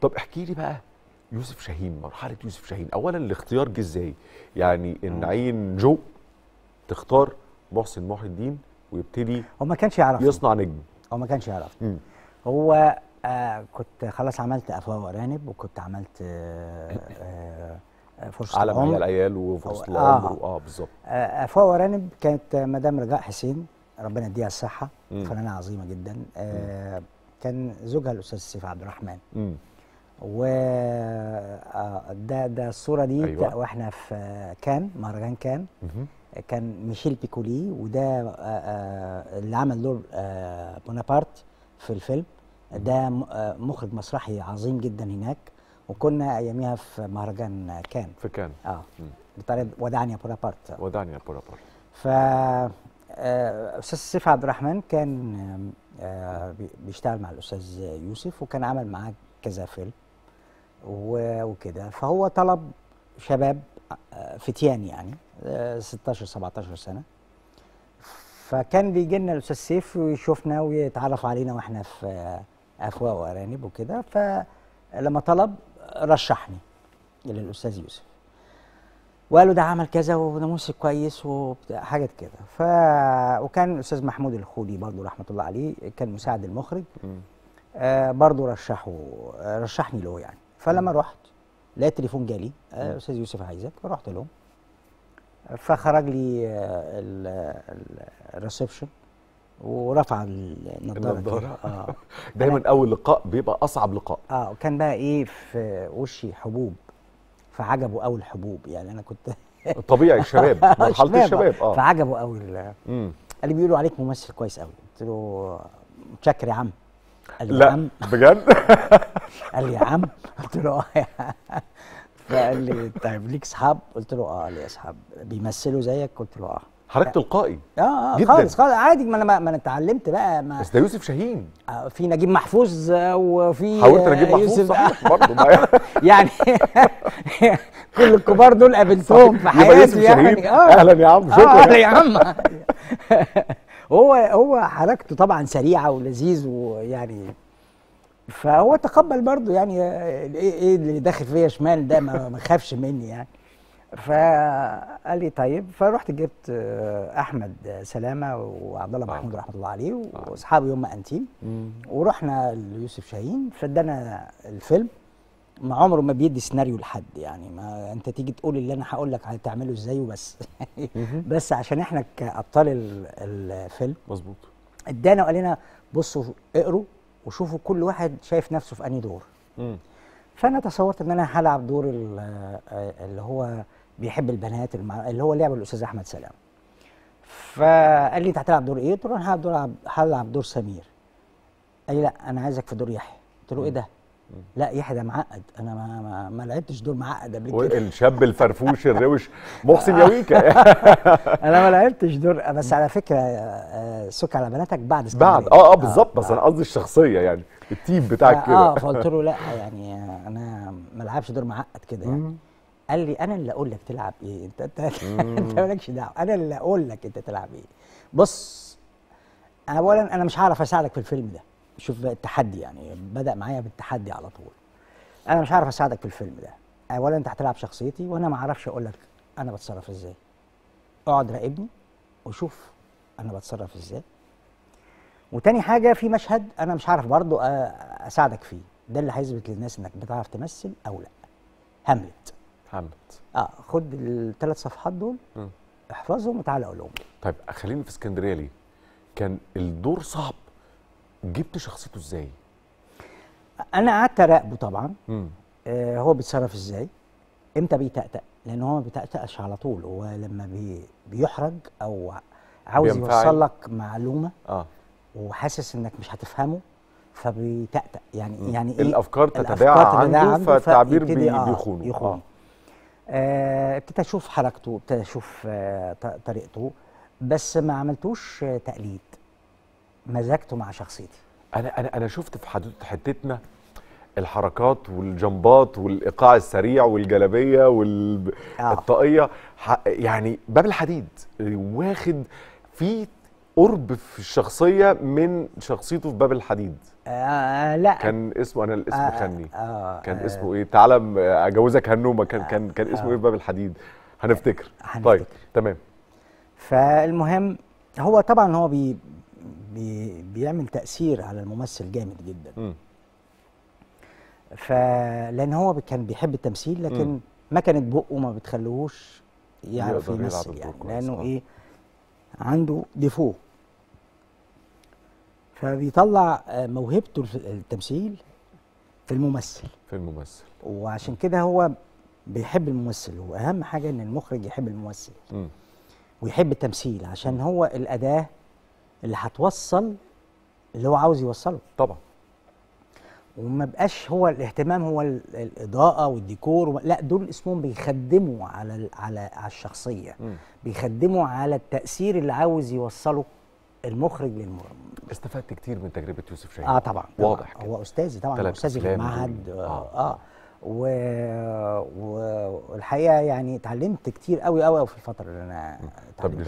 طب احكي لي بقى يوسف شاهين مرحله يوسف شاهين اولا الاختيار جه ازاي يعني ان آه. عين جو تختار محسن محي الدين ويبتدي هو ما كانش يعرف يصنع نجم هو ما كانش يعرف هو آه كنت خلاص عملت افواه وارانب وكنت عملت آه آه, آه، فرصه عالم العمر العيال وفرصه العمر اه, آه بالظبط آه افواه وارانب كانت مدام رجاء حسين ربنا يديها الصحه فنانه عظيمه جدا آه كان زوجها الاستاذ سيف عبد الرحمن مم. و آه، ده ده الصوره دي أيوة. واحنا في كان مهرجان كان كان ميشيل بيكولي وده آه، آه، اللي عمل دور بونابارت في الفيلم ده مخرج مسرحي عظيم جدا هناك وكنا اياميها في مهرجان كان في كان اه بطريقه ودعني يا ودعني يا ف استاذ سيف عبد الرحمن كان بيشتغل مع الاستاذ يوسف وكان عمل معاه كذا فيلم وكده فهو طلب شباب آه، فتيان يعني 16 آه، 17 سنه فكان بيجي لنا الاستاذ سيف ويشوفنا ويتعرف علينا واحنا في افواه وارانب وكده فلما طلب رشحني للاستاذ يوسف وقالوا ده عمل كذا وده موسيقى كويس وحاجات كده ف وكان الاستاذ محمود الخولي برضه رحمه الله عليه كان مساعد المخرج آه برضه رشحه آه، رشحني له يعني فلما رحت لقيت تليفون جالي آه، استاذ يوسف عايزك فرحت لهم فخرج لي آه، الريسبشن ورفع النظاره آه. دايما اول لقاء بيبقى اصعب لقاء اه وكان بقى ايه في وشي حبوب فعجبوا قوي الحبوب يعني انا كنت طبيعي الشباب مرحله الشباب اه فعجبوا قوي قال لي بيقولوا عليك ممثل كويس قوي قلت له متشكر يا عم قال لي يا عم بجد قال لي يا عم قلت له اه فقال لي طيب ليك اصحاب قلت له اه لي اصحاب بيمثلوا زيك قلت له اه حضرتك تلقائي اه اه جداً. خالص خالص عادي ما انا ما انا اتعلمت بقى ما بس ده يوسف شاهين آه في نجيب محفوظ آه، وفي آه، حاولت نجيب محفوظ صحيح برضه يعني كل الكبار دول قابلتهم في حياتي يعني اه اهلا يا عم آه، شكرا آه اهلا يا عم هو هو حركته طبعا سريعه ولذيذ ويعني فهو تقبل برضه يعني ايه ايه اللي داخل فيا شمال ده ما خافش مني يعني فقال لي طيب فرحت جبت آه، احمد سلامه وعبد الله محمود رحمه الله عليه واصحابه يوم ما انتيم ورحنا ليوسف شاهين فادانا الفيلم ما عمره ما بيدي سيناريو لحد يعني ما انت تيجي تقول اللي انا هقول لك هتعمله ازاي وبس بس عشان احنا كابطال الفيلم مظبوط ادانا وقال لنا بصوا اقروا وشوفوا كل واحد شايف نفسه في انهي دور فانا تصورت ان انا هلعب دور اللي هو بيحب البنات اللي هو لعبه الاستاذ احمد سلام فقال لي انت هتلعب دور ايه؟ قلت له انا هلعب دور هلعب دور سمير قال لي لا انا عايزك في دور يحيى قلت له ايه ده؟ لا يحيى ده معقد انا ما, ما, ما لعبتش دور معقد قبل كده الشاب الفرفوش الروش محسن يويكا انا ما لعبتش دور بس على فكره آه، آه، سك على بناتك بعد اسكندريه بعد آه،, اه اه بالظبط بس انا قصدي الشخصيه يعني التيم بتاعك كده اه فقلت له لا يعني انا ما العبش دور معقد كده يعني قال لي انا اللي اقول لك تلعب ايه انت انت انت مالكش دعوه انا اللي اقول لك انت تلعب ايه بص انا اولا انا مش هعرف اساعدك في الفيلم ده شوف بقى التحدي يعني بدا معايا بالتحدي على طول انا مش عارف اساعدك في الفيلم ده اولا أه، انت هتلعب شخصيتي وانا ما اعرفش اقول لك انا بتصرف ازاي اقعد راقبني وشوف انا بتصرف ازاي وتاني حاجه في مشهد انا مش عارف برضو أه، اساعدك فيه ده اللي هيثبت للناس انك بتعرف تمثل او لا هاملت هاملت اه خد الثلاث صفحات دول م. احفظهم وتعالى قولهم طيب خلينا في اسكندريه ليه كان الدور صعب جبت شخصيته ازاي؟ انا قعدت اراقبه طبعا آه هو بيتصرف ازاي امتى بيتأتأ لان هو ما بيتأتأش على طول هو لما بي بيحرج او عاوز يوصل لك معلومه اه وحاسس انك مش هتفهمه فبيتأتأ يعني مم. يعني ايه الافكار تتباعى عنده, فالتعبير بي آه بيخونه يخونه آه. آه، ابتديت آه اشوف حركته ابتديت اشوف آه طريقته بس ما عملتوش آه، تقليد مزجته مع شخصيتي انا انا انا شفت في حدود حتتنا الحركات والجمبات والايقاع السريع والجلبيه والطاقيه آه. يعني باب الحديد واخد في قرب في الشخصيه من شخصيته في باب الحديد آه لا كان اسمه انا الاسم آه خني آه،, آه كان آه اسمه ايه تعالى اجوزك هنومه كان آه كان كان اسمه آه ايه في باب الحديد هنفتكر, هنفتكر. طيب تمام فالمهم هو طبعا هو بي بي بيعمل تاثير على الممثل جامد جدا م. فلان هو كان بيحب التمثيل لكن م. ما كانت بقه ما بتخليهوش يعرف يمثل يعني لانه آه. ايه عنده ديفو فبيطلع آه، موهبته التمثيل في الممثل في الممثل وعشان كده هو بيحب الممثل واهم حاجه ان المخرج يحب الممثل م. ويحب التمثيل عشان هو الاداه اللي هتوصل اللي هو عاوز يوصله طبعا وما بقاش هو الاهتمام هو الاضاءه والديكور لا دول اسمهم بيخدموا على على على الشخصيه م. بيخدموا على التاثير اللي عاوز يوصله المخرج للمرمى استفدت كتير من تجربه يوسف شاهين اه طبعا واضح كده. هو استاذي طبعا استاذي في المعهد اه, آه. آه. و... والحقيقه يعني اتعلمت كتير قوي قوي في الفتره اللي انا اتعلمت